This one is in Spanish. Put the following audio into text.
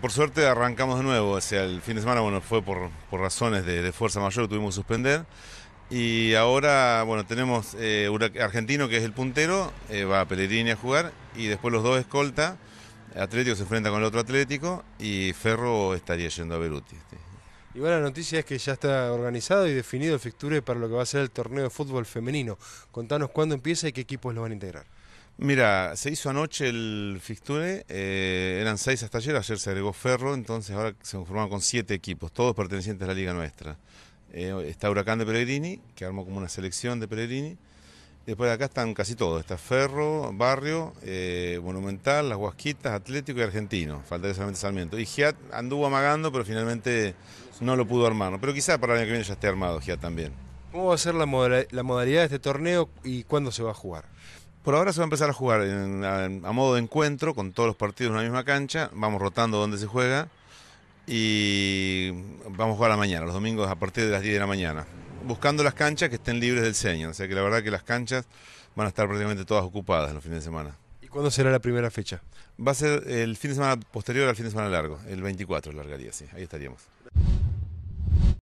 Por suerte arrancamos de nuevo, o el fin de semana, bueno, fue por, razones de, fuerza mayor, que tuvimos que suspender. Y ahora, bueno, tenemos eh, Argentino, que es el puntero, eh, va a Pellegrini a jugar, y después los dos escolta, Atlético se enfrenta con el otro Atlético, y Ferro estaría yendo a Beruti. Y bueno, la noticia es que ya está organizado y definido el fixture para lo que va a ser el torneo de fútbol femenino. Contanos cuándo empieza y qué equipos lo van a integrar. Mira, se hizo anoche el Fixture, eh, eran seis hasta ayer, ayer se agregó Ferro, entonces ahora se conformaron con siete equipos, todos pertenecientes a la liga nuestra. Eh, está Huracán de Pellegrini, que armó como una selección de Pellegrini. Después de acá están casi todos, está Ferro, Barrio, eh, Monumental, Las Huasquitas, Atlético y Argentino, falta solamente Sarmiento. Y Giat anduvo amagando, pero finalmente no lo pudo armar. Pero quizá para el año que viene ya esté armado Giat también. ¿Cómo va a ser la, la modalidad de este torneo y cuándo se va a jugar? Por ahora se va a empezar a jugar a, modo de encuentro, con todos los partidos en la misma cancha. Vamos rotando donde se juega. Y vamos a jugar a la mañana, los domingos a partir de las 10 de la mañana. Buscando las canchas que estén libres del seño. O sea que la verdad que las canchas van a estar prácticamente todas ocupadas los fines de semana. ¿Y cuándo será la primera fecha? Va a ser el fin de semana posterior al fin de semana largo, el 24 largaría, sí, ahí estaríamos.